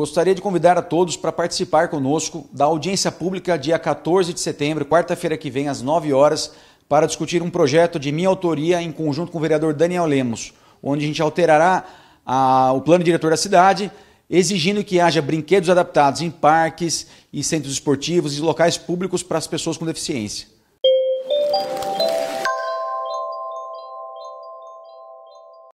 Gostaria de convidar a todos para participar conosco da audiência pública dia 14 de setembro, quarta-feira que vem, às 9 horas, para discutir um projeto de minha autoria em conjunto com o vereador Daniel Lemos, onde a gente alterará a, o plano diretor da cidade, exigindo que haja brinquedos adaptados em parques e centros esportivos e locais públicos para as pessoas com deficiência.